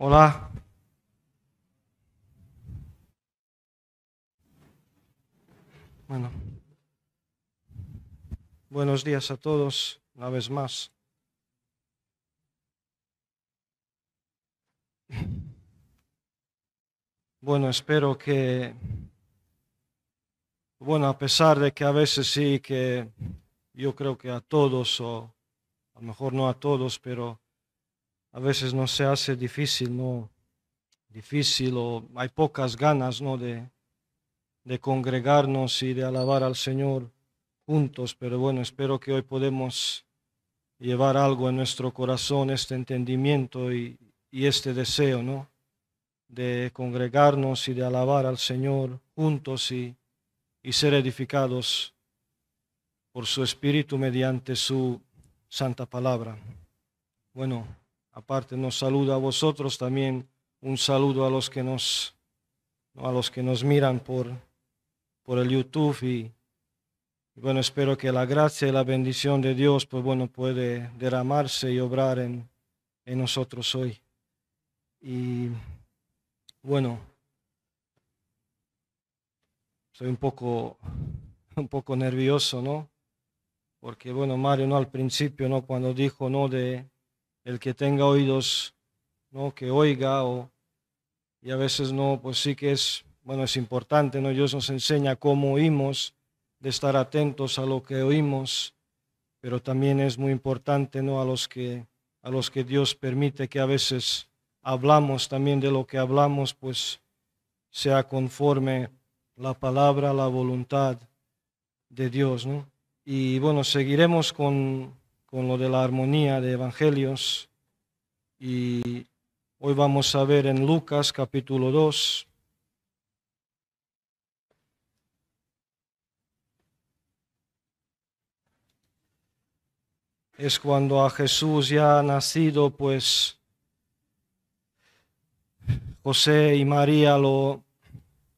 Hola. Bueno. Buenos días a todos, una vez más. Bueno, espero que, bueno, a pesar de que a veces sí, que yo creo que a todos, o a lo mejor no a todos, pero a veces no se hace difícil, ¿no? Difícil o hay pocas ganas, ¿no? De, congregarnos y de alabar al Señor juntos, pero bueno, espero que hoy podemos llevar algo en nuestro corazón, este entendimiento y este deseo, ¿no? de congregarnos y de alabar al Señor juntos y, ser edificados por su Espíritu mediante su santa palabra. Bueno, aparte nos saluda a vosotros también un saludo a los que nos, a los que nos miran por, por el YouTube y, bueno, espero que la gracia y la bendición de Dios, pues bueno, puede derramarse y obrar en, en nosotros hoy. Y bueno, soy un poco, un poco nervioso, ¿no? Porque, bueno, Mario, ¿no? Al principio, ¿no? Cuando dijo, ¿no? De el que tenga oídos, ¿no? Que oiga, o, y a veces, ¿no? Pues sí que es, bueno, es importante, ¿no? Dios nos enseña cómo oímos, de estar atentos a lo que oímos, pero también es muy importante, ¿no? A los que, a los que Dios permite que a veces hablamos también de lo que hablamos, pues sea conforme la palabra, la voluntad de Dios. ¿no? Y bueno, seguiremos con, con lo de la armonía de evangelios. Y hoy vamos a ver en Lucas capítulo 2, es cuando a Jesús ya ha nacido, pues José y María lo,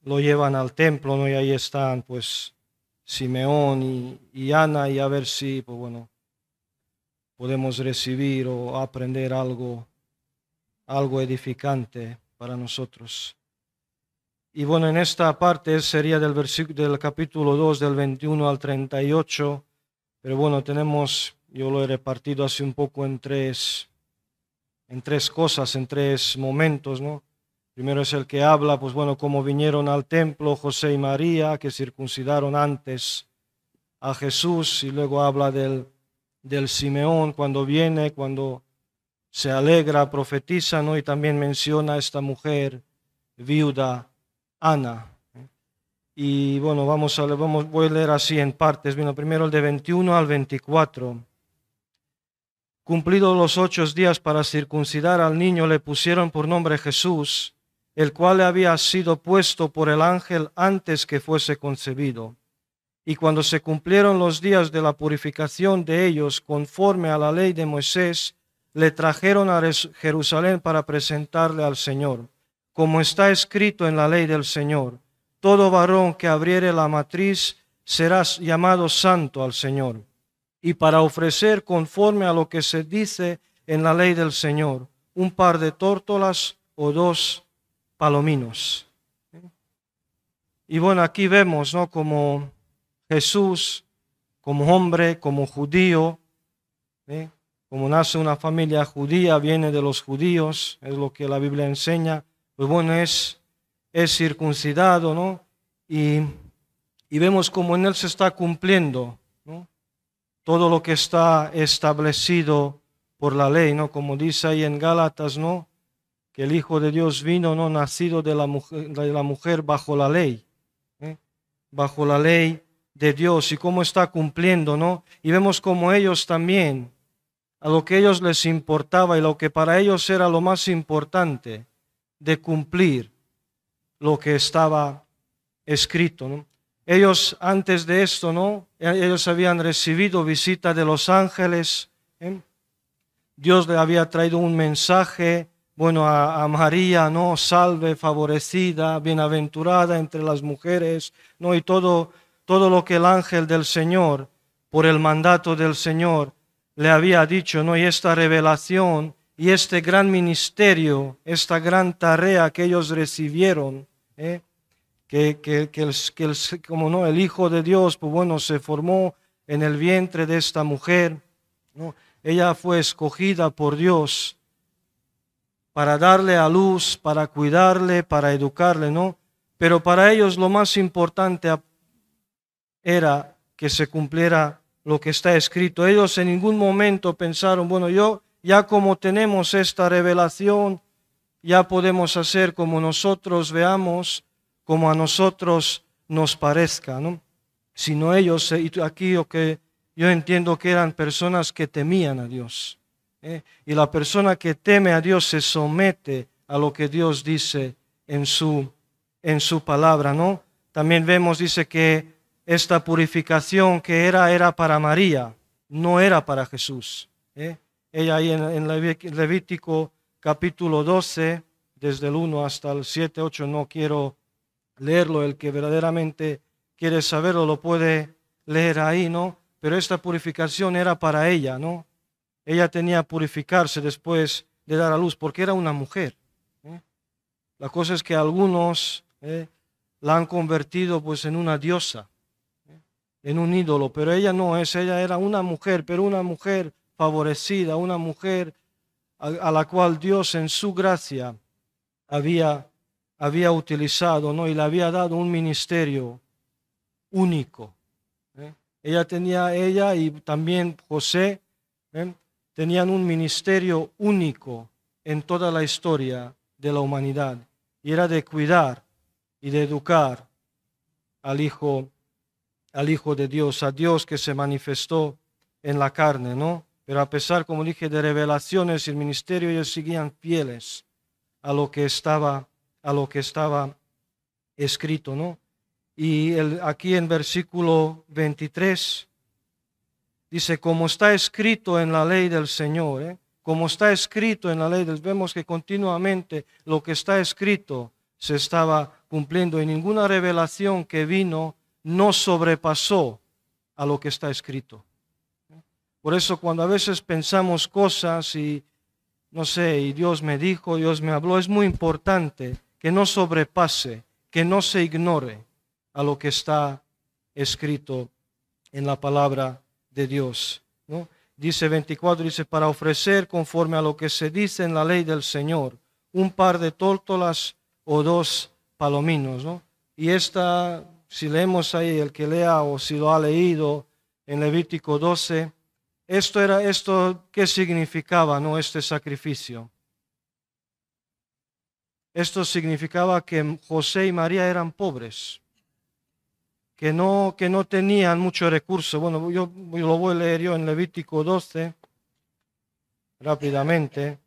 lo llevan al templo, ¿no? Y ahí están, pues, Simeón y, Ana, y a ver si, pues bueno, podemos recibir o aprender algo, algo edificante para nosotros. Y bueno, en esta parte sería del, versículo, del capítulo 2, del 21 al 38, pero bueno, tenemos, yo lo he repartido así un poco en tres, en tres cosas, en tres momentos, ¿no? Primero es el que habla, pues bueno, cómo vinieron al templo José y María, que circuncidaron antes a Jesús, y luego habla del, del Simeón cuando viene, cuando se alegra, profetiza, ¿no? Y también menciona a esta mujer viuda, Ana. Y bueno, vamos a, vamos, voy a leer así en partes. Bueno, primero el de 21 al 24. Cumplidos los ocho días para circuncidar al niño, le pusieron por nombre Jesús el cual le había sido puesto por el ángel antes que fuese concebido. Y cuando se cumplieron los días de la purificación de ellos conforme a la ley de Moisés, le trajeron a Jerusalén para presentarle al Señor, como está escrito en la ley del Señor. Todo varón que abriere la matriz será llamado santo al Señor, y para ofrecer conforme a lo que se dice en la ley del Señor, un par de tórtolas o dos palominos. Y bueno, aquí vemos, ¿no? Como Jesús, como hombre, como judío, como nace una familia judía, viene de los judíos, es lo que la Biblia enseña, pues bueno, es, es circuncidado, ¿no? Y, y vemos como en él se está cumpliendo, ¿no? Todo lo que está establecido por la ley, ¿no? Como dice ahí en Gálatas, ¿no? que el Hijo de Dios vino no nacido de la mujer, de la mujer bajo la ley, ¿eh? bajo la ley de Dios y cómo está cumpliendo, ¿no? Y vemos como ellos también, a lo que ellos les importaba y lo que para ellos era lo más importante, de cumplir lo que estaba escrito, ¿no? Ellos antes de esto, ¿no? Ellos habían recibido visita de los ángeles. ¿eh? Dios le había traído un mensaje bueno, a, María, ¿no? Salve, favorecida, bienaventurada entre las mujeres, ¿no? Y todo, todo lo que el ángel del Señor, por el mandato del Señor, le había dicho, ¿no? Y esta revelación y este gran ministerio, esta gran tarea que ellos recibieron, ¿eh? que, que, que, el, como no, el Hijo de Dios, pues bueno, se formó en el vientre de esta mujer, ¿no? Ella fue escogida por Dios para darle a luz, para cuidarle, para educarle, ¿no? Pero para ellos lo más importante era que se cumpliera lo que está escrito. Ellos en ningún momento pensaron, bueno, yo ya como tenemos esta revelación, ya podemos hacer como nosotros veamos, como a nosotros nos parezca, ¿no? Sino ellos, eh, aquí lo que yo entiendo que eran personas que temían a Dios ¿eh? Y la persona que teme a Dios se somete a lo que Dios dice en su, en su palabra, ¿no? También vemos, dice que esta purificación que era, era para María, no era para Jesús. ¿eh? Ella ahí en, en, Levítico capítulo 12, desde el 1 hasta el 7, 8, no quiero leerlo, el que verdaderamente quiere saberlo lo puede leer ahí, ¿no? Pero esta purificación era para ella, ¿no? ella tenía que purificarse después de dar a luz, porque era una mujer. ¿eh? La cosa es que algunos ¿eh? la han convertido pues en una diosa, ¿eh? en un ídolo, pero ella no es, ella era una mujer, pero una mujer favorecida, una mujer a, la cual Dios en su gracia había, había utilizado ¿no? y le había dado un ministerio único. Ella tenía ella y también José, tenían un ministerio único en toda la historia de la humanidad y era de cuidar y de educar al Hijo, al Hijo de Dios, a Dios que se manifestó en la carne, ¿no? Pero a pesar, como dije, de revelaciones el ministerio, ellos seguían fieles a lo que estaba, a lo que estaba escrito, ¿no? Y aquí en versículo 23 Dice, como está escrito en la ley del Señor, ¿eh? como está escrito en la ley, vemos que continuamente lo que está escrito se estaba cumpliendo y ninguna revelación que vino no sobrepasó a lo que está escrito. Por eso cuando a veces pensamos cosas y, no sé, y Dios me dijo, Dios me habló, es muy importante que no sobrepase, que no se ignore a lo que está escrito en la palabra Dios. ¿no? Dice 24, dice, para ofrecer conforme a lo que se dice en la ley del Señor, un par de tórtolas o dos palominos. Y esta, si leemos ahí, el que lea o si lo ha leído en Levítico 12, esto era esto, ¿qué significaba no, este sacrificio? Esto significaba que José y María eran pobres que no, que no tenían mucho recurso. Bueno, yo, lo voy a leer yo en Levítico 12, rápidamente,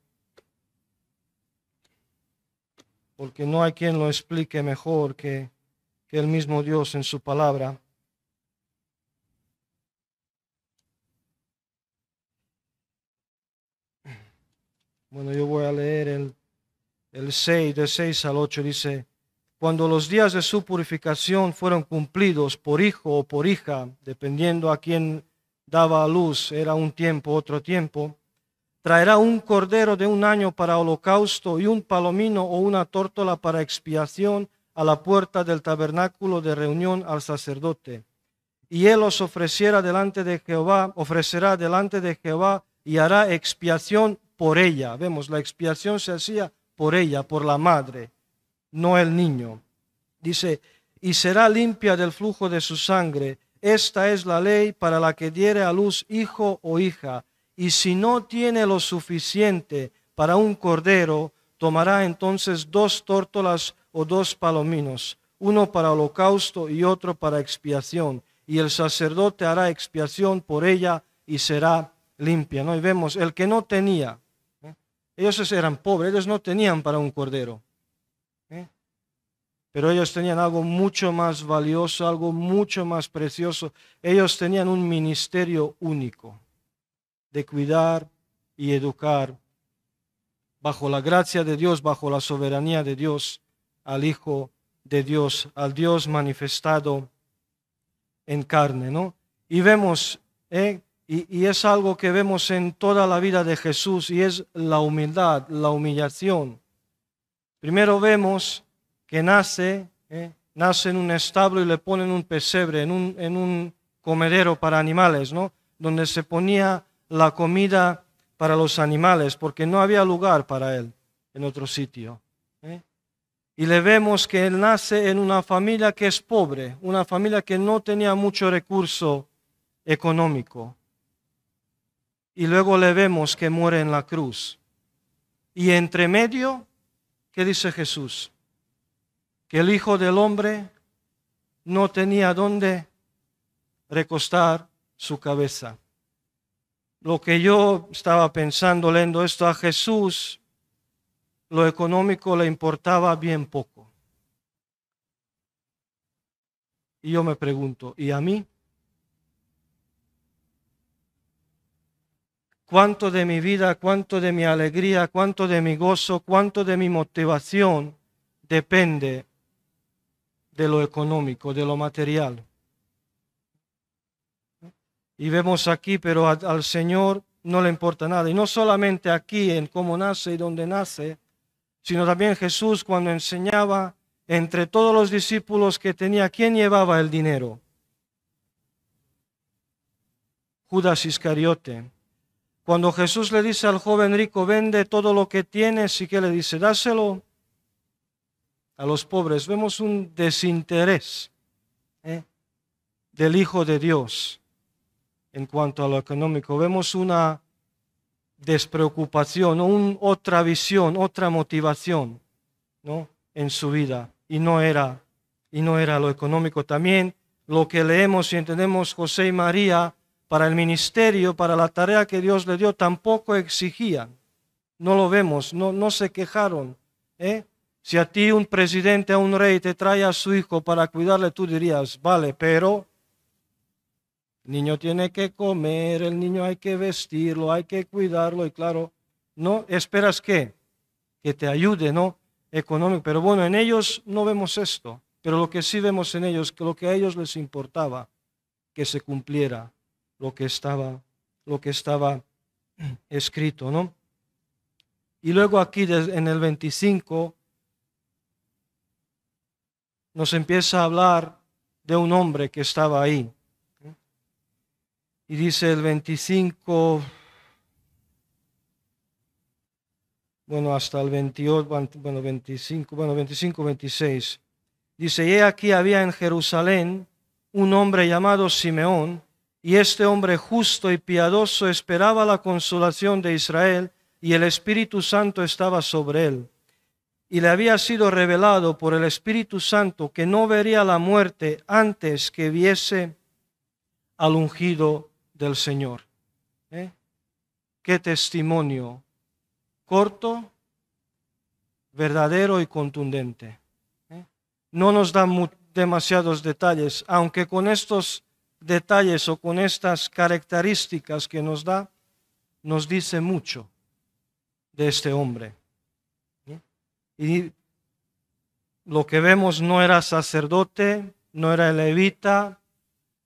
porque no hay quien lo explique mejor que, el mismo Dios en su palabra. Bueno, yo voy a leer el 6, de 6 al 8, dice, cuando los días de su purificación fueron cumplidos por hijo o por hija, dependiendo a quién daba a luz, era un tiempo, otro tiempo, traerá un cordero de un año para holocausto y un palomino o una tórtola para expiación a la puerta del tabernáculo de reunión al sacerdote. Y él los ofreciera delante de Jehová, ofrecerá delante de Jehová y hará expiación por ella. Vemos, la expiación se hacía por ella, por la madre no el niño. Dice, y será limpia del flujo de su sangre. Esta es la ley para la que diere a luz hijo o hija. Y si no tiene lo suficiente para un cordero, tomará entonces dos tórtolas o dos palominos, uno para holocausto y otro para expiación. Y el sacerdote hará expiación por ella y será limpia. ¿no? Y vemos, el que no tenía, ¿eh? ellos eran pobres, ellos no tenían para un cordero. Pero ellos tenían algo mucho más valioso, algo mucho más precioso. Ellos tenían un ministerio único de cuidar y educar bajo la gracia de Dios, bajo la soberanía de Dios, al Hijo de Dios, al Dios manifestado en carne, ¿no? Y vemos, ¿eh? y, y es algo que vemos en toda la vida de Jesús, y es la humildad, la humillación. Primero vemos que nace, ¿eh? nace en un establo y le ponen un pesebre, en un, comedero para animales, ¿no? Donde se ponía la comida para los animales, porque no había lugar para él en otro sitio. ¿eh? Y le vemos que él nace en una familia que es pobre, una familia que no tenía mucho recurso económico. Y luego le vemos que muere en la cruz. Y entre medio, ¿qué dice Jesús? el Hijo del Hombre no tenía dónde recostar su cabeza. Lo que yo estaba pensando leyendo esto a Jesús, lo económico le importaba bien poco. Y yo me pregunto, ¿y a mí? ¿Cuánto de mi vida, cuánto de mi alegría, cuánto de mi gozo, cuánto de mi motivación depende de lo económico, de lo material. Y vemos aquí, pero al Señor no le importa nada. Y no solamente aquí, en cómo nace y dónde nace, sino también Jesús cuando enseñaba entre todos los discípulos que tenía, ¿quién llevaba el dinero? Judas Iscariote. Cuando Jesús le dice al joven rico, vende todo lo que tienes y que le dice, dáselo a los pobres, vemos un desinterés ¿eh? del Hijo de Dios en cuanto a lo económico. Vemos una despreocupación, otra visión, otra motivación en su vida. Y no, era, y no era lo económico. También lo que leemos y entendemos José y María para el ministerio, para la tarea que Dios le dio, tampoco exigían. No lo vemos, no, no se quejaron. ¿eh? Si a ti un presidente, a un rey te trae a su hijo para cuidarle, tú dirías, vale, pero el niño tiene que comer, el niño hay que vestirlo, hay que cuidarlo y claro, no esperas que que te ayude, ¿no? Económico, pero bueno, en ellos no vemos esto, pero lo que sí vemos en ellos que lo que a ellos les importaba que se cumpliera lo que estaba lo que estaba escrito, ¿no? Y luego aquí en el 25 nos empieza a hablar de un hombre que estaba ahí. Y dice el 25, bueno, hasta el 28, bueno, 25, bueno, 25, 26. Dice, y aquí había en Jerusalén un hombre llamado Simeón, y este hombre justo y piadoso esperaba la consolación de Israel, y el Espíritu Santo estaba sobre él y le había sido revelado por el Espíritu Santo que no vería la muerte antes que viese al ungido del Señor. ¿Eh? Qué testimonio corto, verdadero y contundente. ¿Eh? No nos da demasiados detalles, aunque con estos detalles o con estas características que nos da, nos dice mucho de este hombre. Y lo que vemos no era sacerdote, no era levita,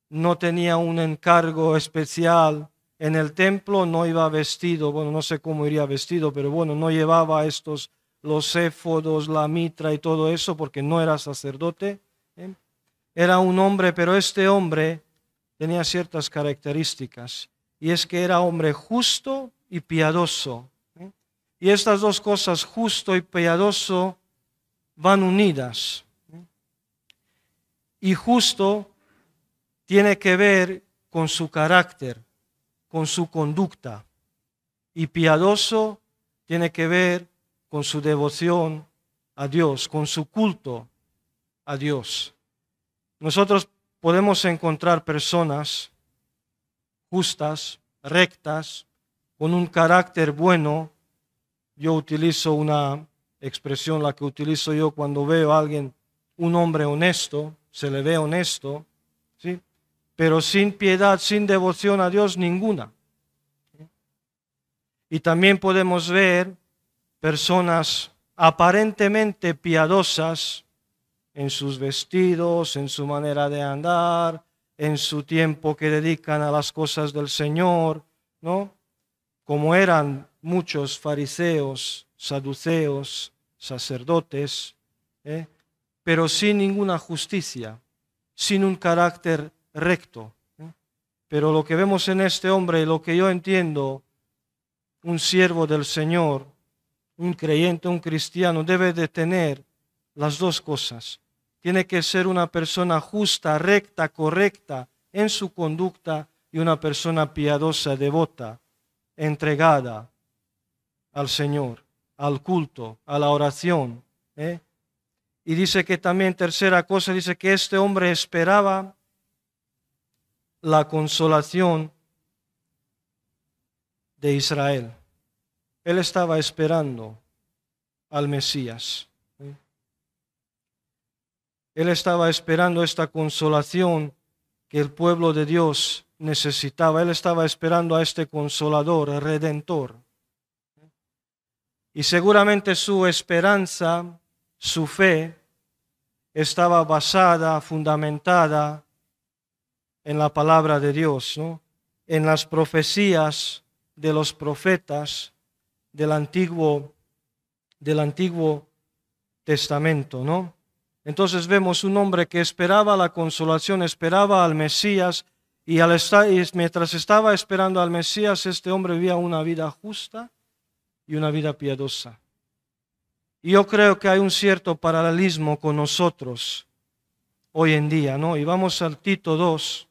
no tenía un encargo especial en el templo, no iba vestido, bueno, no sé cómo iría vestido, pero bueno, no llevaba estos, los éfodos, la mitra y todo eso, porque no era sacerdote. ¿eh? Era un hombre, pero este hombre tenía ciertas características, y es que era hombre justo y piadoso, y estas dos cosas, justo y piadoso, van unidas. Y justo tiene que ver con su carácter, con su conducta. Y piadoso tiene que ver con su devoción a Dios, con su culto a Dios. Nosotros podemos encontrar personas justas, rectas, con un carácter bueno, yo utilizo una expresión, la que utilizo yo cuando veo a alguien, un hombre honesto, se le ve honesto, ¿sí? pero sin piedad, sin devoción a Dios ninguna. Y también podemos ver personas aparentemente piadosas en sus vestidos, en su manera de andar, en su tiempo que dedican a las cosas del Señor, ¿no? como eran muchos fariseos, saduceos, sacerdotes, ¿eh? pero sin ninguna justicia, sin un carácter recto. ¿eh? Pero lo que vemos en este hombre, lo que yo entiendo, un siervo del Señor, un creyente, un cristiano, debe de tener las dos cosas. Tiene que ser una persona justa, recta, correcta en su conducta y una persona piadosa, devota entregada al Señor, al culto, a la oración. ¿eh? Y dice que también, tercera cosa, dice que este hombre esperaba la consolación de Israel. Él estaba esperando al Mesías. ¿eh? Él estaba esperando esta consolación que el pueblo de Dios necesitaba, él estaba esperando a este consolador, redentor. Y seguramente su esperanza, su fe, estaba basada, fundamentada en la palabra de Dios, ¿no? en las profecías de los profetas del Antiguo, del Antiguo Testamento, ¿no? Entonces vemos un hombre que esperaba la consolación, esperaba al Mesías, y, mientras estaba esperando al Mesías, este hombre vivía una vida justa y una vida piadosa. Y yo creo que hay un cierto paralelismo con nosotros hoy en día, ¿no? Y vamos al Tito 2,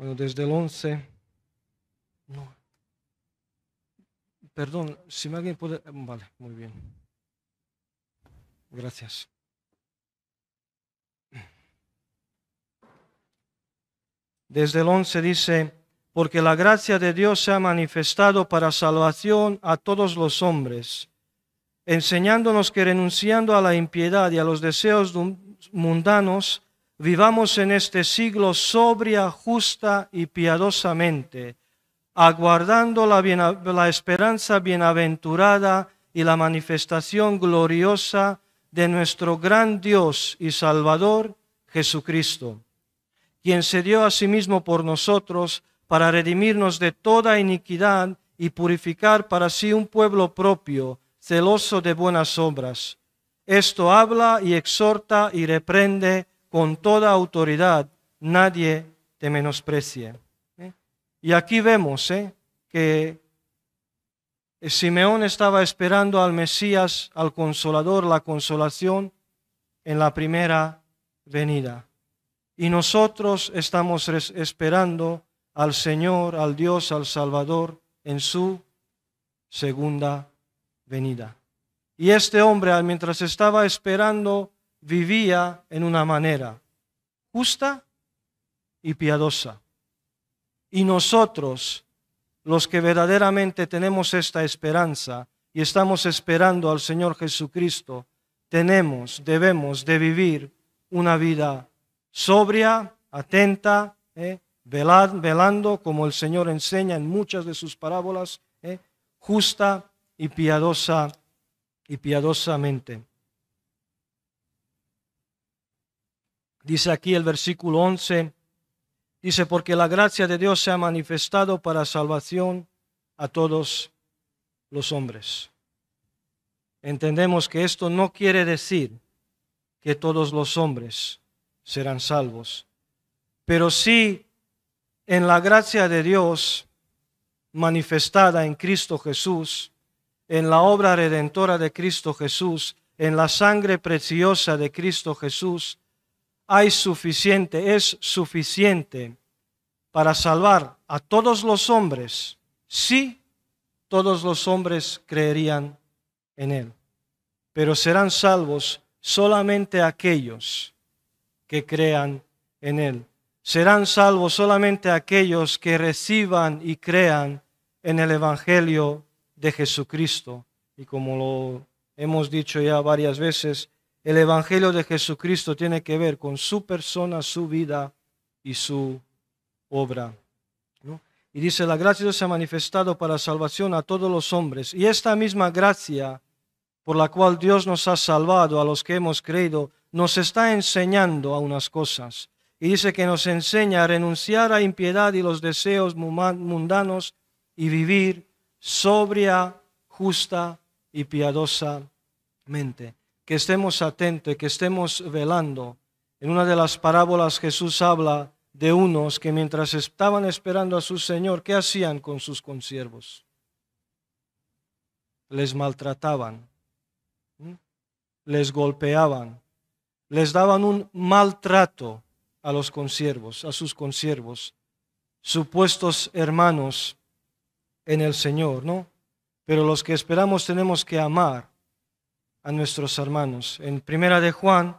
Bueno, desde el 11. No. Perdón, si me alguien puede. Mm, vale, muy bien. Gracias. Desde el 11 dice, porque la gracia de Dios se ha manifestado para salvación a todos los hombres, enseñándonos que renunciando a la impiedad y a los deseos mundanos, Vivamos en este siglo sobria, justa y piadosamente, aguardando la, esperanza bienaventurada y la manifestación gloriosa de nuestro gran Dios y Salvador, Jesucristo, quien se dio a sí mismo por nosotros para redimirnos de toda iniquidad y purificar para sí un pueblo propio, celoso de buenas obras. Esto habla y exhorta y reprende con toda autoridad, nadie te menosprecie. ¿eh? Y aquí vemos ¿eh? que Simeón estaba esperando al Mesías, al consolador, la consolación en la primera venida. Y nosotros estamos esperando al Señor, al Dios, al Salvador en su segunda venida. Y este hombre, mientras estaba esperando vivía en una manera justa y piadosa. Y nosotros, los que verdaderamente tenemos esta esperanza y estamos esperando al Señor Jesucristo, tenemos, debemos de vivir una vida sobria, atenta, eh, velando, como el Señor enseña en muchas de sus parábolas, eh, justa y piadosa y piadosamente. Dice aquí el versículo 11, dice, porque la gracia de Dios se ha manifestado para salvación a todos los hombres. Entendemos que esto no quiere decir que todos los hombres serán salvos, pero sí en la gracia de Dios manifestada en Cristo Jesús, en la obra redentora de Cristo Jesús, en la sangre preciosa de Cristo Jesús, hay suficiente, es suficiente para salvar a todos los hombres si todos los hombres creerían en Él. Pero serán salvos solamente aquellos que crean en Él. Serán salvos solamente aquellos que reciban y crean en el Evangelio de Jesucristo. Y como lo hemos dicho ya varias veces, el Evangelio de Jesucristo tiene que ver con su persona, su vida y su obra. Y dice, la gracia se ha manifestado para salvación a todos los hombres. Y esta misma gracia por la cual Dios nos ha salvado a los que hemos creído, nos está enseñando a unas cosas. Y dice que nos enseña a renunciar a impiedad y los deseos mundanos y vivir sobria, justa y piadosamente que estemos atentos, que estemos velando. En una de las parábolas Jesús habla de unos que mientras estaban esperando a su Señor, ¿qué hacían con sus consiervos? Les maltrataban, les golpeaban, les daban un maltrato a los consiervos, a sus consiervos, supuestos hermanos en el Señor, ¿no? Pero los que esperamos tenemos que amar a nuestros hermanos. En Primera de Juan,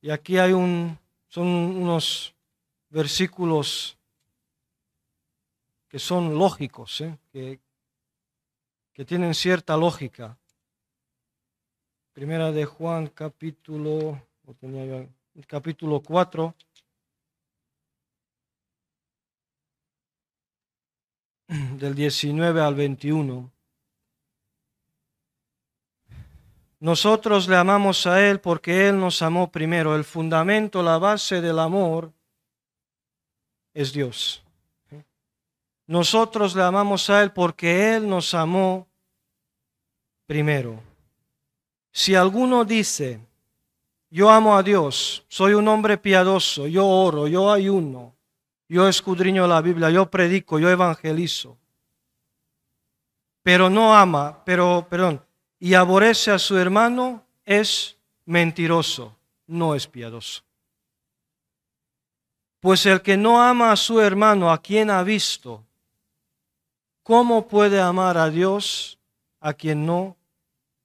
y aquí hay un, son unos versículos que son lógicos, ¿eh? que, que tienen cierta lógica. Primera de Juan, capítulo, capítulo 4, del 19 al 21. Nosotros le amamos a Él porque Él nos amó primero. El fundamento, la base del amor es Dios. Nosotros le amamos a Él porque Él nos amó primero. Si alguno dice, yo amo a Dios, soy un hombre piadoso, yo oro, yo ayuno, yo escudriño la Biblia, yo predico, yo evangelizo. Pero no ama, pero, perdón, y aborrece a su hermano, es mentiroso, no es piadoso. Pues el que no ama a su hermano, a quien ha visto, ¿cómo puede amar a Dios a quien no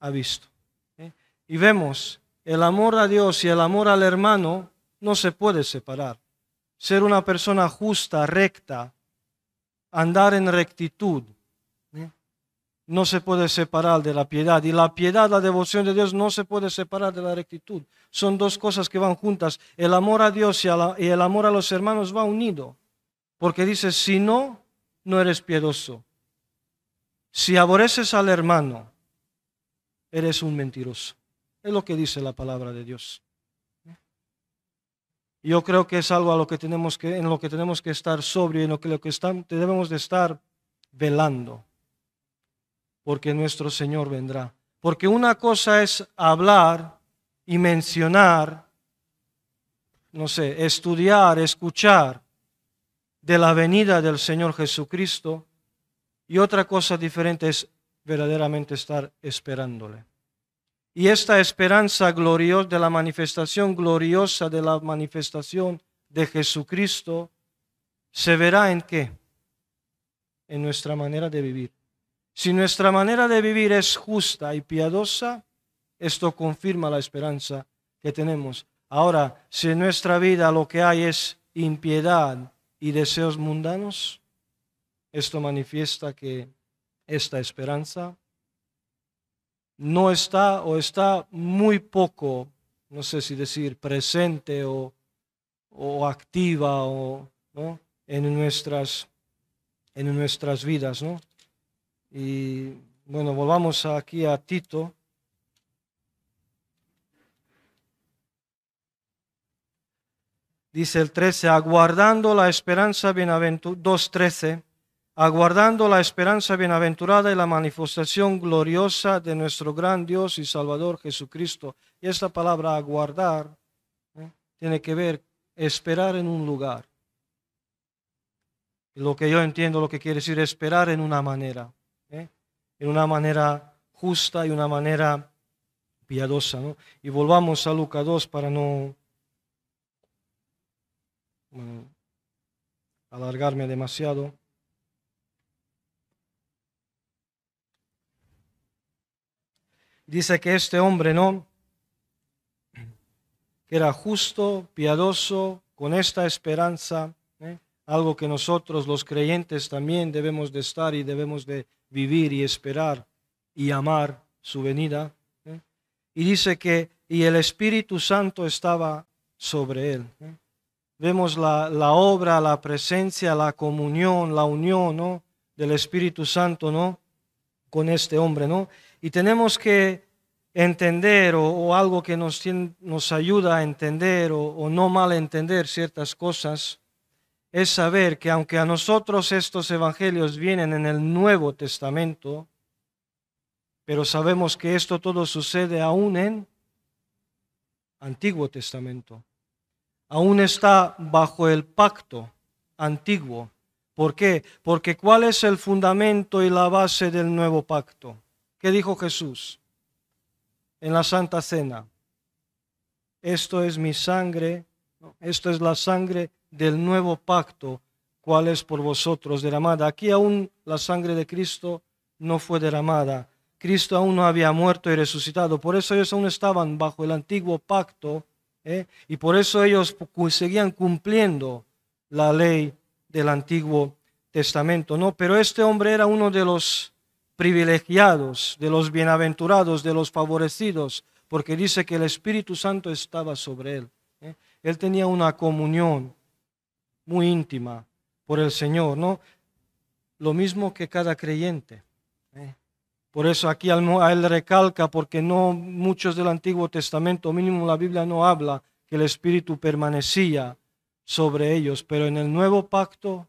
ha visto? ¿Eh? Y vemos, el amor a Dios y el amor al hermano no se puede separar ser una persona justa, recta, andar en rectitud. No se puede separar de la piedad. Y la piedad, la devoción de Dios, no se puede separar de la rectitud. Son dos cosas que van juntas. El amor a Dios y, el amor a los hermanos va unido. Porque dice, si no, no eres piedoso. Si aborreces al hermano, eres un mentiroso. Es lo que dice la palabra de Dios. Yo creo que es algo a lo que tenemos que, en lo que tenemos que estar sobrio, en lo que, lo que debemos de estar velando, porque nuestro Señor vendrá. Porque una cosa es hablar y mencionar, no sé, estudiar, escuchar de la venida del Señor Jesucristo, y otra cosa diferente es verdaderamente estar esperándole. Y esta esperanza gloriosa de la manifestación gloriosa de la manifestación de Jesucristo se verá en qué? En nuestra manera de vivir. Si nuestra manera de vivir es justa y piadosa, esto confirma la esperanza que tenemos. Ahora, si en nuestra vida lo que hay es impiedad y deseos mundanos, esto manifiesta que esta esperanza no está o está muy poco, no sé si decir presente o, activa o, en, nuestras, en nuestras vidas. ¿no? Y bueno, volvamos aquí a Tito. Dice el 13, aguardando la esperanza dos 2.13 aguardando la esperanza bienaventurada y la manifestación gloriosa de nuestro gran Dios y Salvador Jesucristo. Y esta palabra aguardar ¿eh? tiene que ver esperar en un lugar. lo que yo entiendo lo que quiere decir esperar en una manera, ¿eh? en una manera justa y una manera piadosa. ¿no? Y volvamos a Lucas 2 para no alargarme demasiado. Dice que este hombre, ¿no? Que era justo, piadoso, con esta esperanza, ¿eh? algo que nosotros los creyentes también debemos de estar y debemos de vivir y esperar y amar su venida. ¿eh? Y dice que, y el Espíritu Santo estaba sobre él. ¿eh? Vemos la, la, obra, la presencia, la comunión, la unión, ¿no? Del Espíritu Santo, ¿no? Con este hombre, ¿no? Y tenemos que entender o, algo que nos, nos, ayuda a entender o, no mal entender ciertas cosas es saber que aunque a nosotros estos evangelios vienen en el Nuevo Testamento, pero sabemos que esto todo sucede aún en Antiguo Testamento. Aún está bajo el pacto antiguo. ¿Por qué? Porque ¿cuál es el fundamento y la base del nuevo pacto? ¿Qué dijo Jesús en la Santa Cena? Esto es mi sangre, esto es la sangre del nuevo pacto, cual es por vosotros derramada. Aquí aún la sangre de Cristo no fue derramada. Cristo aún no había muerto y resucitado. Por eso ellos aún estaban bajo el antiguo pacto ¿eh? y por eso ellos seguían cumpliendo la ley del antiguo testamento. No, pero este hombre era uno de los privilegiados, de los bienaventurados, de los favorecidos, porque dice que el Espíritu Santo estaba sobre él. ¿eh? Él tenía una comunión muy íntima por el Señor, ¿no? Lo mismo que cada creyente. ¿eh? Por eso aquí él recalca, porque no muchos del Antiguo Testamento, mínimo la Biblia no habla que el Espíritu permanecía sobre ellos, pero en el nuevo pacto,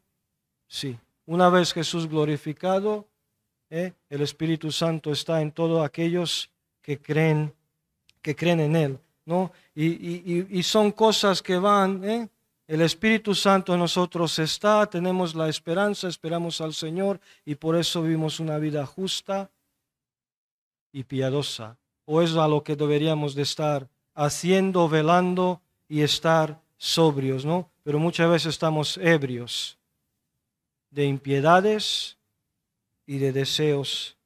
sí. Una vez Jesús glorificado, ¿eh? el Espíritu Santo está en todos aquellos que creen, que creen en Él. ¿no? Y, son cosas que van, ¿eh? el Espíritu Santo en nosotros está, tenemos la esperanza, esperamos al Señor y por eso vivimos una vida justa y piadosa. O es a lo que deberíamos de estar haciendo, velando y estar sobrios, ¿no? Pero muchas veces estamos ebrios de impiedades, y de deseos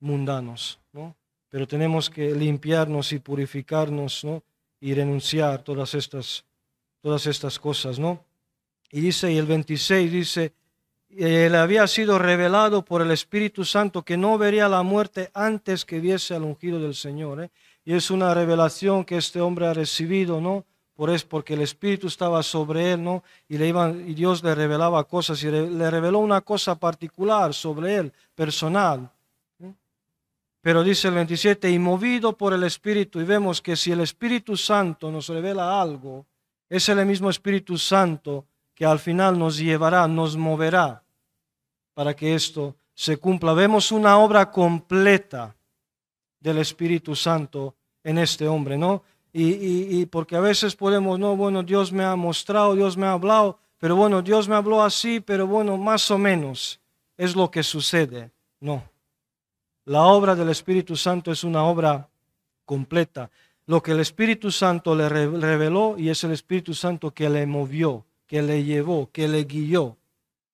mundanos, ¿no? Pero tenemos que limpiarnos y purificarnos, ¿no? Y renunciar todas estas, todas estas cosas, ¿no? Y dice, y el 26 dice, le había sido revelado por el Espíritu Santo que no vería la muerte antes que viese al ungido del Señor. ¿eh? Y es una revelación que este hombre ha recibido, ¿no? por es porque el Espíritu estaba sobre él, ¿no? Y, le iban, y Dios le revelaba cosas y le reveló una cosa particular sobre él, personal. Pero dice el 27, y movido por el Espíritu, y vemos que si el Espíritu Santo nos revela algo, es el mismo Espíritu Santo que al final nos llevará, nos moverá para que esto se cumpla. Vemos una obra completa del Espíritu Santo en este hombre, ¿no? y, porque a veces podemos, no, bueno, Dios me ha mostrado, Dios me ha hablado, pero bueno, Dios me habló así, pero bueno, más o menos es lo que sucede. No. La obra del Espíritu Santo es una obra completa. Lo que el Espíritu Santo le reveló y es el Espíritu Santo que le movió, que le llevó, que le guió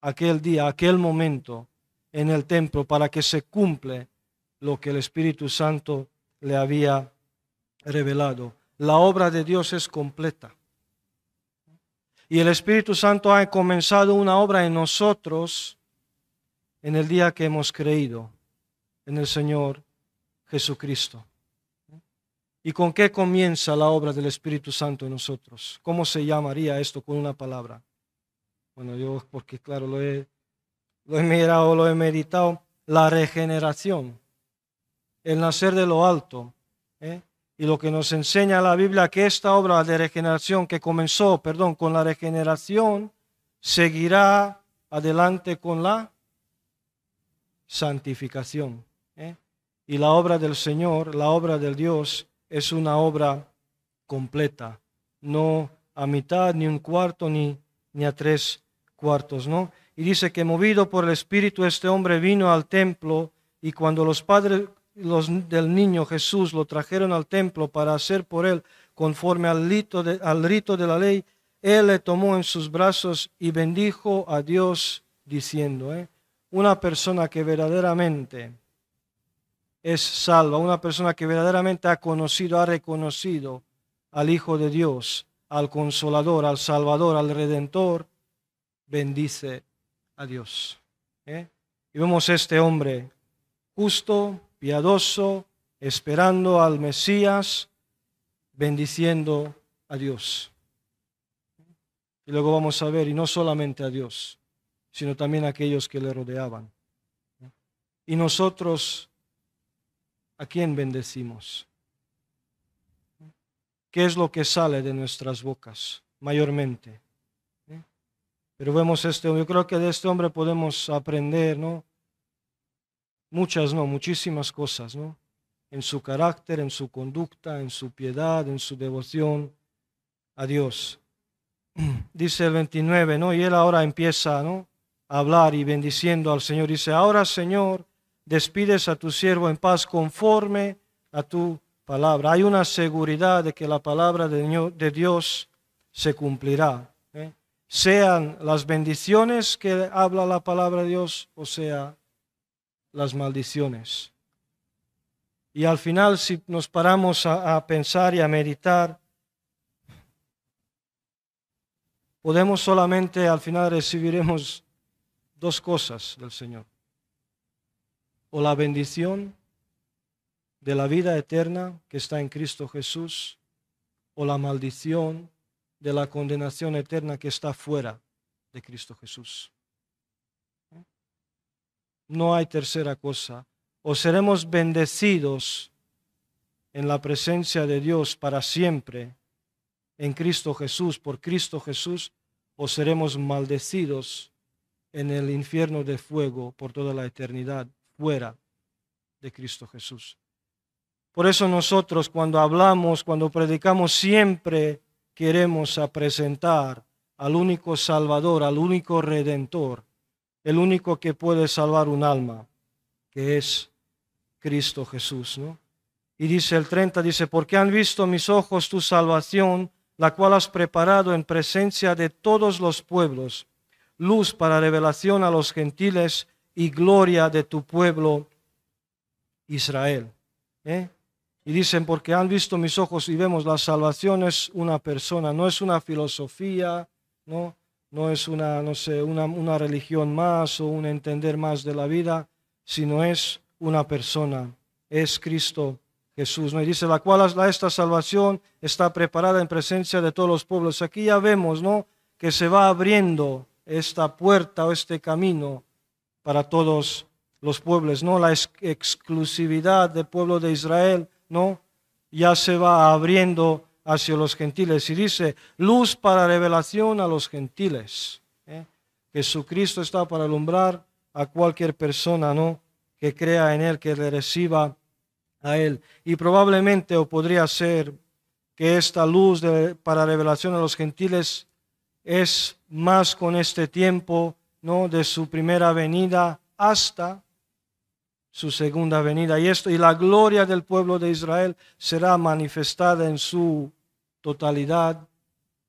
aquel día, aquel momento en el templo para que se cumple lo que el Espíritu Santo le había revelado la obra de Dios es completa. Y el Espíritu Santo ha comenzado una obra en nosotros en el día que hemos creído en el Señor Jesucristo. ¿Y con qué comienza la obra del Espíritu Santo en nosotros? ¿Cómo se llamaría esto con una palabra? Bueno, yo, porque claro, lo he, lo he mirado, lo he meditado, la regeneración, el nacer de lo alto. ¿eh? y lo que nos enseña la Biblia que esta obra de regeneración que comenzó, perdón, con la regeneración, seguirá adelante con la santificación. ¿eh? Y la obra del Señor, la obra del Dios, es una obra completa, no a mitad, ni un cuarto, ni, ni a tres cuartos, ¿no? Y dice que movido por el Espíritu este hombre vino al templo y cuando los padres, los del niño Jesús lo trajeron al templo para hacer por él conforme al rito, de, al rito de la ley, él le tomó en sus brazos y bendijo a Dios diciendo, ¿eh? una persona que verdaderamente es salva, una persona que verdaderamente ha conocido, ha reconocido al Hijo de Dios, al Consolador, al Salvador, al Redentor, bendice a Dios. ¿eh? Y vemos este hombre justo, piadoso, esperando al Mesías, bendiciendo a Dios. Y luego vamos a ver, y no solamente a Dios, sino también a aquellos que le rodeaban. Y nosotros, ¿a quién bendecimos? ¿Qué es lo que sale de nuestras bocas mayormente? Pero vemos este, yo creo que de este hombre podemos aprender, ¿no? muchas no, muchísimas cosas, ¿no? En su carácter, en su conducta, en su piedad, en su devoción a Dios. Dice el 29, ¿no? Y él ahora empieza, ¿no? A hablar y bendiciendo al Señor. Dice, ahora Señor, despides a tu siervo en paz conforme a tu palabra. Hay una seguridad de que la palabra de Dios se cumplirá. ¿eh? Sean las bendiciones que habla la palabra de Dios o sea las maldiciones. Y al final, si nos paramos a, pensar y a meditar, podemos solamente, al final recibiremos dos cosas del Señor. O la bendición de la vida eterna que está en Cristo Jesús, o la maldición de la condenación eterna que está fuera de Cristo Jesús. No hay tercera cosa. O seremos bendecidos en la presencia de Dios para siempre en Cristo Jesús, por Cristo Jesús, o seremos maldecidos en el infierno de fuego por toda la eternidad fuera de Cristo Jesús. Por eso nosotros cuando hablamos, cuando predicamos, siempre queremos presentar al único Salvador, al único Redentor, el único que puede salvar un alma, que es Cristo Jesús, ¿no? Y dice el 30, dice, porque han visto mis ojos tu salvación, la cual has preparado en presencia de todos los pueblos, luz para revelación a los gentiles y gloria de tu pueblo Israel. ¿eh? Y dicen, porque han visto mis ojos y vemos la salvación es una persona, no es una filosofía, ¿no? no es una, no sé, una, religión más o un entender más de la vida, sino es una persona, es Cristo Jesús. me dice, la cual esta salvación está preparada en presencia de todos los pueblos. Aquí ya vemos, ¿no? Que se va abriendo esta puerta o este camino para todos los pueblos, ¿no? La exclusividad del pueblo de Israel, ¿no? Ya se va abriendo hacia los gentiles y dice, luz para revelación a los gentiles. ¿eh? Jesucristo está para alumbrar a cualquier persona, ¿no? Que crea en Él, que le reciba a Él. Y probablemente o podría ser que esta luz para revelación a los gentiles es más con este tiempo, ¿no? De su primera venida hasta su segunda venida. Y, esto, y la gloria del pueblo de Israel será manifestada en su totalidad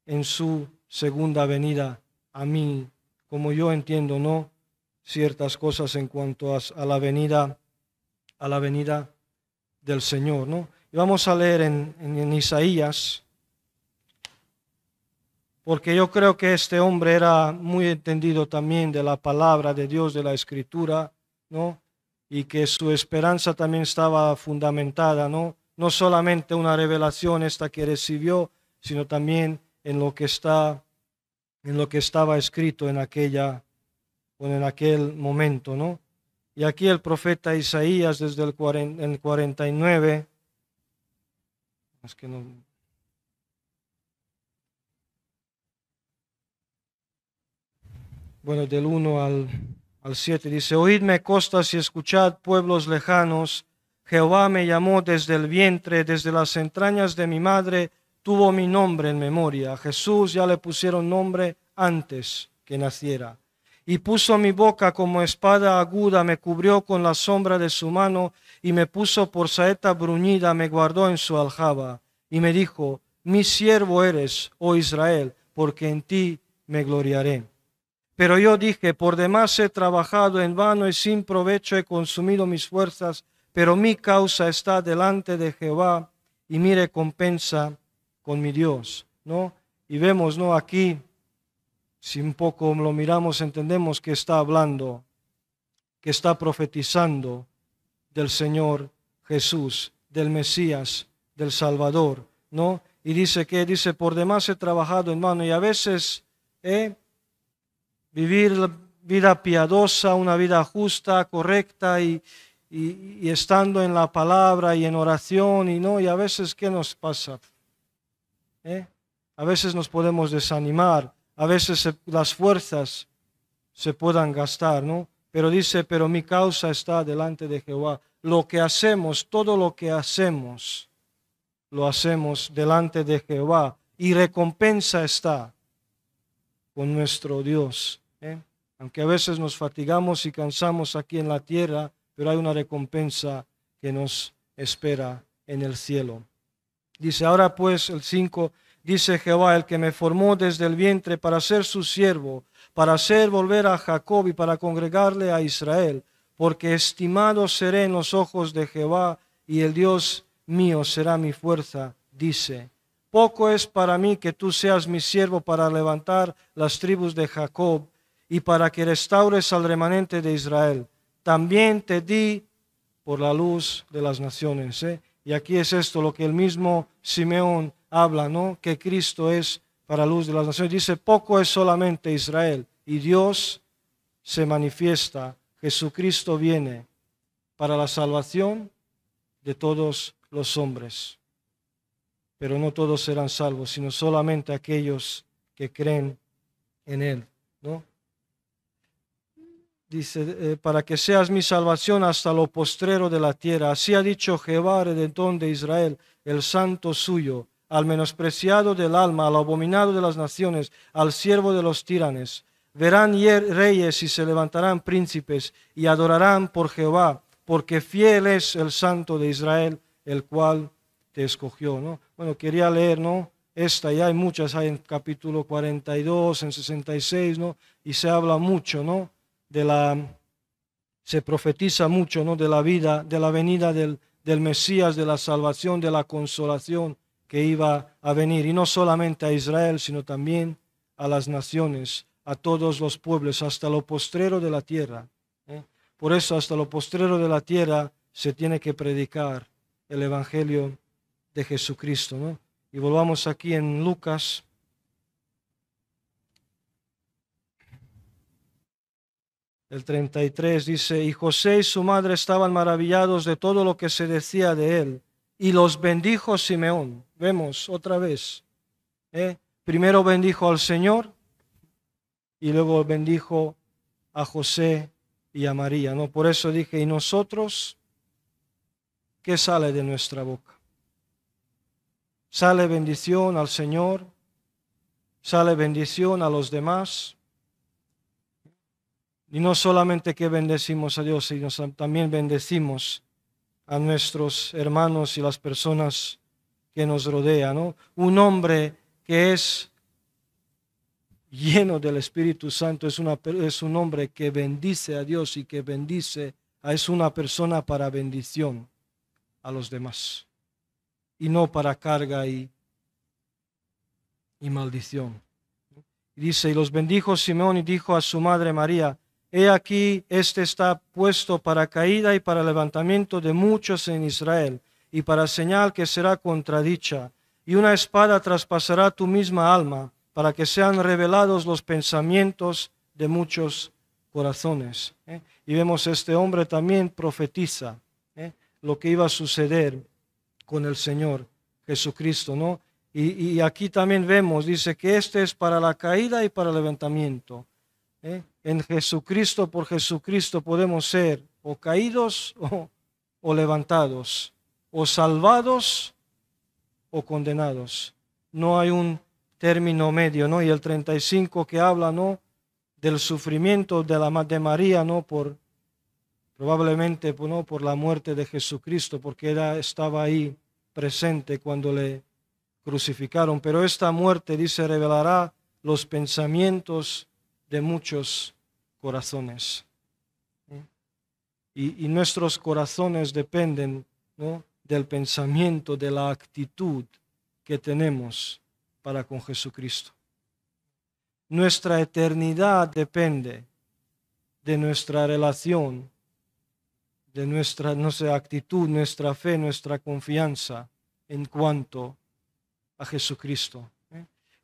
en su segunda venida a mí, como yo entiendo, ¿no? Ciertas cosas en cuanto a, la venida, a la venida del Señor, ¿no? Y vamos a leer en Isaías, porque yo creo que este hombre era muy entendido también de la palabra de Dios, de la escritura, ¿no? Y que su esperanza también estaba fundamentada, ¿no? no solamente una revelación esta que recibió, sino también en lo que está en lo que estaba escrito en aquella en aquel momento, ¿no? Y aquí el profeta Isaías desde el, el 49 es que no Bueno, del 1 al, al 7 dice, oídme costas y escuchad pueblos lejanos, Jehová me llamó desde el vientre, desde las entrañas de mi madre, tuvo mi nombre en memoria. Jesús ya le pusieron nombre antes que naciera. Y puso mi boca como espada aguda, me cubrió con la sombra de su mano, y me puso por saeta bruñida, me guardó en su aljaba. Y me dijo, mi siervo eres, oh Israel, porque en ti me gloriaré. Pero yo dije, por demás he trabajado en vano y sin provecho he consumido mis fuerzas pero mi causa está delante de Jehová y mi recompensa con mi Dios, ¿no? Y vemos, ¿no? Aquí, si un poco lo miramos, entendemos que está hablando, que está profetizando del Señor Jesús, del Mesías, del Salvador, ¿no? Y dice que, dice, por demás he trabajado, en mano y a veces, ¿eh? Vivir la vida piadosa, una vida justa, correcta y, y, estando en la palabra y en oración y no, y a veces ¿qué nos pasa? ¿Eh? A veces nos podemos desanimar, a veces las fuerzas se puedan gastar, ¿no? Pero dice, pero mi causa está delante de Jehová. Lo que hacemos, todo lo que hacemos, lo hacemos delante de Jehová y recompensa está con nuestro Dios. ¿eh? Aunque a veces nos fatigamos y cansamos aquí en la tierra, pero hay una recompensa que nos espera en el cielo. Dice, ahora pues el 5, dice Jehová, el que me formó desde el vientre para ser su siervo, para hacer volver a Jacob y para congregarle a Israel, porque estimado seré en los ojos de Jehová y el Dios mío será mi fuerza, dice. Poco es para mí que tú seas mi siervo para levantar las tribus de Jacob y para que restaures al remanente de Israel también te di por la luz de las naciones. ¿eh? Y aquí es esto lo que el mismo Simeón habla, ¿no? Que Cristo es para la luz de las naciones. Dice, poco es solamente Israel y Dios se manifiesta, Jesucristo viene para la salvación de todos los hombres. Pero no todos serán salvos, sino solamente aquellos que creen en Él, ¿no? dice, eh, para que seas mi salvación hasta lo postrero de la tierra. Así ha dicho Jehová, redentón de Israel, el santo suyo, al menospreciado del alma, al abominado de las naciones, al siervo de los tiranes. Verán er, reyes y se levantarán príncipes y adorarán por Jehová, porque fiel es el santo de Israel, el cual te escogió. ¿no? Bueno, quería leer, ¿no? Esta y hay muchas, hay en capítulo 42, en 66, ¿no? Y se habla mucho, ¿no? de la, se profetiza mucho, ¿no? De la vida, de la venida del, Mesías, de la salvación, de la consolación que iba a venir, y no solamente a Israel, sino también a las naciones, a todos los pueblos, hasta lo postrero de la tierra. ¿eh? Por eso hasta lo postrero de la tierra se tiene que predicar el Evangelio de Jesucristo. Y volvamos aquí en Lucas El 33 dice, y José y su madre estaban maravillados de todo lo que se decía de él, y los bendijo Simeón. Vemos otra vez. ¿eh? Primero bendijo al Señor y luego bendijo a José y a María. ¿no? Por eso dije, ¿y nosotros qué sale de nuestra boca? Sale bendición al Señor, sale bendición a los demás y no solamente que bendecimos a Dios, sino también bendecimos a nuestros hermanos y las personas que nos rodean. Un hombre que es lleno del Espíritu Santo es, una, es un hombre que bendice a Dios y que bendice, es una persona para bendición a los demás y no para carga y, y maldición. dice, y los bendijo Simeón y dijo a su madre María, He aquí, este está puesto para caída y para levantamiento de muchos en Israel, y para señal que será contradicha, y una espada traspasará tu misma alma, para que sean revelados los pensamientos de muchos corazones. ¿eh? Y vemos este hombre también profetiza ¿eh? lo que iba a suceder con el Señor Jesucristo, ¿no? Y, y, aquí también vemos, dice que este es para la caída y para el levantamiento. ¿eh? en Jesucristo, por Jesucristo podemos ser o caídos o, levantados, o salvados o condenados. No hay un término medio, ¿no? Y el 35 que habla, ¿no? Del sufrimiento de la madre María, ¿no? Por probablemente, pues, ¿no? Por la muerte de Jesucristo, porque ella estaba ahí presente cuando le crucificaron. Pero esta muerte, dice, revelará los pensamientos de muchos corazones. Y, nuestros corazones dependen del pensamiento, de la actitud que tenemos para con Jesucristo. Nuestra eternidad depende de nuestra relación, de nuestra actitud, nuestra fe, nuestra confianza en cuanto a Jesucristo.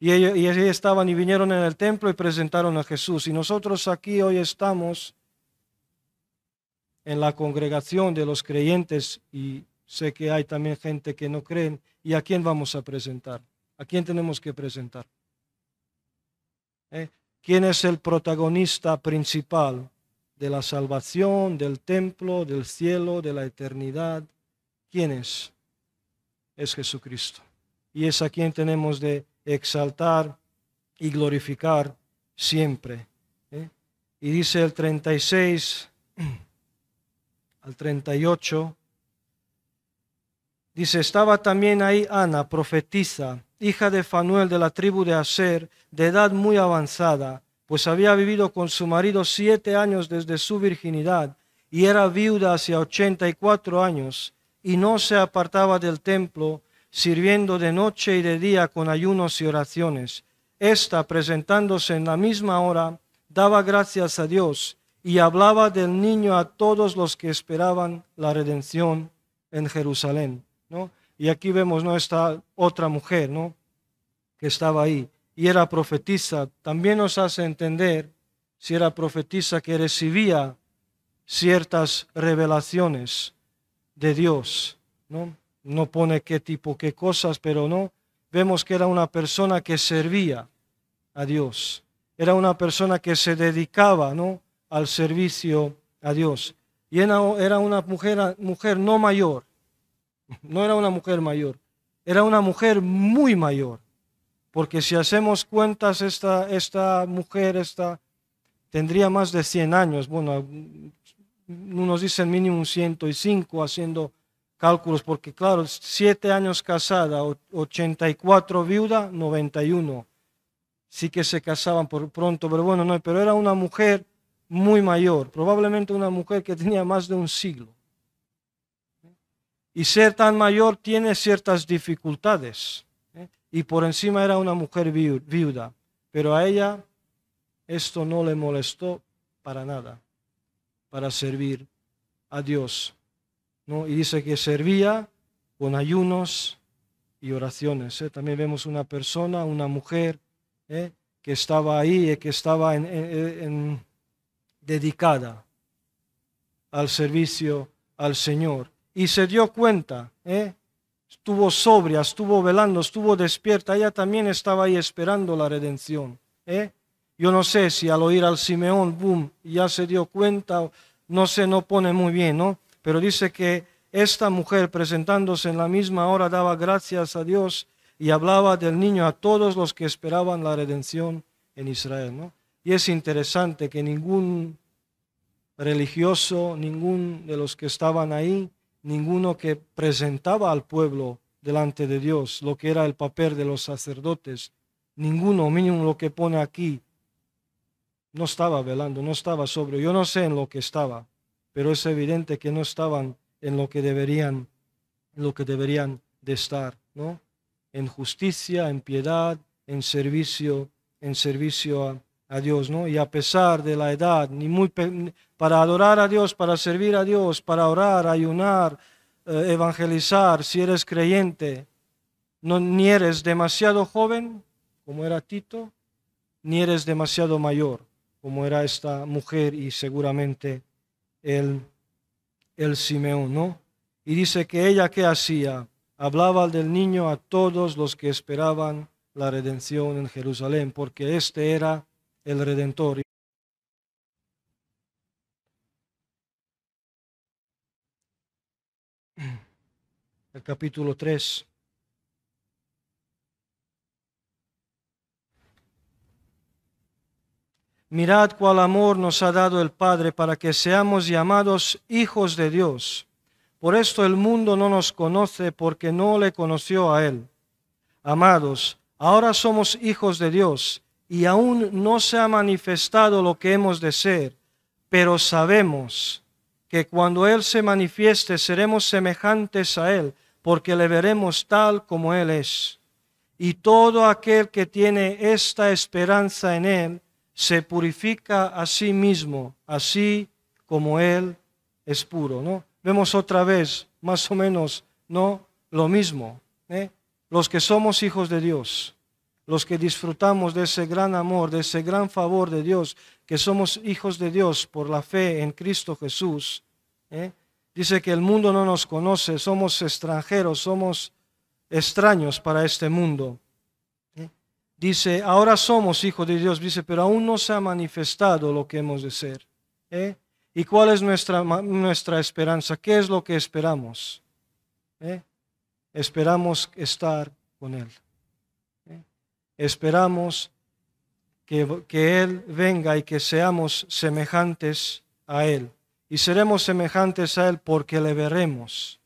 Y, ellos, allí estaban y vinieron en el templo y presentaron a Jesús. Y nosotros aquí hoy estamos en la congregación de los creyentes y sé que hay también gente que no creen. ¿Y a quién vamos a presentar? ¿A quién tenemos que presentar? ¿Eh? ¿Quién es el protagonista principal de la salvación, del templo, del cielo, de la eternidad? ¿Quién es? Es Jesucristo. Y es a quien tenemos de exaltar y glorificar siempre. ¿eh? Y dice el 36 al 38, dice, estaba también ahí Ana, profetisa, hija de Fanuel de la tribu de Aser, de edad muy avanzada, pues había vivido con su marido siete años desde su virginidad y era viuda hacia 84 años y no se apartaba del templo sirviendo de noche y de día con ayunos y oraciones. Esta, presentándose en la misma hora, daba gracias a Dios y hablaba del niño a todos los que esperaban la redención en Jerusalén. ¿no? Y aquí vemos ¿no? otra mujer ¿no? que estaba ahí y era profetisa. También nos hace entender si era profetisa que recibía ciertas revelaciones de Dios. ¿no? no pone qué tipo, qué cosas, pero no, vemos que era una persona que servía a Dios, era una persona que se dedicaba ¿no? al servicio a Dios. Y era una mujer, mujer no mayor, no era una mujer mayor, era una mujer muy mayor, porque si hacemos cuentas, esta, esta mujer tendría más de 100 años, bueno, unos dicen mínimo 105 haciendo cálculos, porque claro, siete años casada, 84 viuda, 91. Sí que se casaban por pronto, pero bueno, no, pero era una mujer muy mayor, probablemente una mujer que tenía más de un siglo. Y ser tan mayor tiene ciertas dificultades. ¿eh? Y por encima era una mujer viuda, pero a ella esto no le molestó para nada, para servir a Dios. ¿no? Y dice que servía con ayunos y oraciones. ¿eh? También vemos una persona, una mujer, ¿eh? que estaba ahí, eh, que estaba dedicada al servicio al Señor. Y se dio cuenta, ¿eh? estuvo sobria, estuvo velando, estuvo despierta. Ella también estaba ahí esperando la redención. Yo no sé si al oír al Simeón, boom, ya se dio cuenta, no se, no pone muy bien, ¿no? Pero dice que esta mujer presentándose en la misma hora daba gracias a Dios y hablaba del niño a todos los que esperaban la redención en Israel. ¿no? Y es interesante que ningún religioso, ningún de los que estaban ahí, ninguno que presentaba al pueblo delante de Dios, lo que era el papel de los sacerdotes, ninguno, mínimo lo que pone aquí, no estaba velando, no estaba sobre, yo no sé en lo que estaba, pero es evidente que no estaban en lo que deberían, lo que deberían de estar, ¿no? En justicia, en piedad, en servicio, en servicio a, Dios, ¿no? Y a pesar de la edad, ni muy para adorar a Dios, para servir a Dios, para orar, ayunar, eh, evangelizar, si eres creyente, no, ni eres demasiado joven, como era Tito, ni eres demasiado mayor, como era esta mujer y seguramente el, Simeón, ¿no? Y dice que ella qué hacía? Hablaba del niño a todos los que esperaban la redención en Jerusalén, porque este era el redentor. El capítulo 3. Mirad cuál amor nos ha dado el Padre para que seamos llamados hijos de Dios. Por esto el mundo no nos conoce porque no le conoció a Él. Amados, ahora somos hijos de Dios y aún no se ha manifestado lo que hemos de ser, pero sabemos que cuando Él se manifieste seremos semejantes a Él, porque le veremos tal como Él es. Y todo aquel que tiene esta esperanza en Él, se purifica a sí mismo, así como Él es puro, ¿no? Vemos otra vez, más o menos, ¿no? Lo mismo. ¿eh? Los que somos hijos de Dios, los que disfrutamos de ese gran amor, de ese gran favor de Dios, que somos hijos de Dios por la fe en Cristo Jesús, ¿eh? dice que el mundo no nos conoce, somos extranjeros, somos extraños para este mundo. Dice, ahora somos hijos de Dios, dice, pero aún no se ha manifestado lo que hemos de ser. ¿eh? ¿Y cuál es nuestra, nuestra esperanza? ¿Qué es lo que esperamos? ¿eh? Esperamos estar con Él. ¿eh? Esperamos que, que Él venga y que seamos semejantes a Él. Y seremos semejantes a Él porque le veremos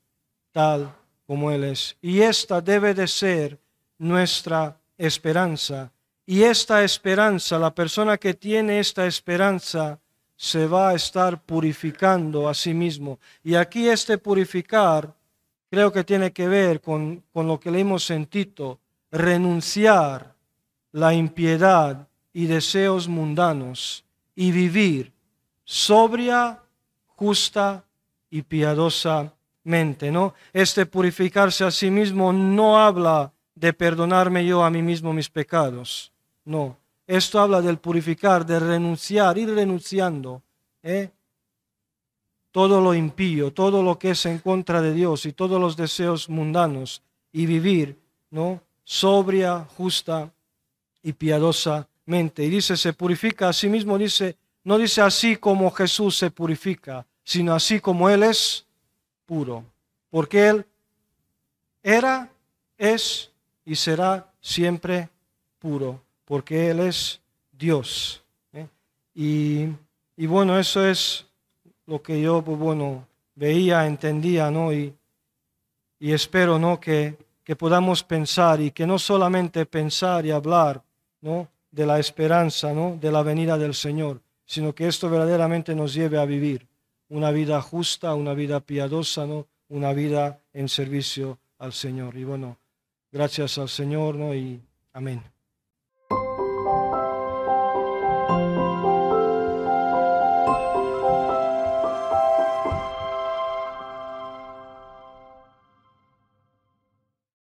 tal como Él es. Y esta debe de ser nuestra esperanza. Y esta esperanza, la persona que tiene esta esperanza, se va a estar purificando a sí mismo. Y aquí este purificar creo que tiene que ver con, con lo que le hemos sentido renunciar la impiedad y deseos mundanos y vivir sobria, justa y piadosamente, ¿no? Este purificarse a sí mismo no habla de perdonarme yo a mí mismo mis pecados. No, esto habla del purificar, de renunciar, ir renunciando. ¿eh? Todo lo impío, todo lo que es en contra de Dios y todos los deseos mundanos y vivir, ¿no? Sobria, justa y piadosamente. Y dice, se purifica a sí mismo, dice, no dice así como Jesús se purifica, sino así como Él es puro. Porque Él era, es y será siempre puro, porque Él es Dios. ¿eh? Y, y, bueno, eso es lo que yo, pues, bueno, veía, entendía, ¿no? Y, y espero, ¿no? Que, que podamos pensar y que no solamente pensar y hablar, ¿no? De la esperanza, ¿no? De la venida del Señor, sino que esto verdaderamente nos lleve a vivir una vida justa, una vida piadosa, ¿no? Una vida en servicio al Señor. Y bueno, Gracias al Señor, ¿no? Y amén.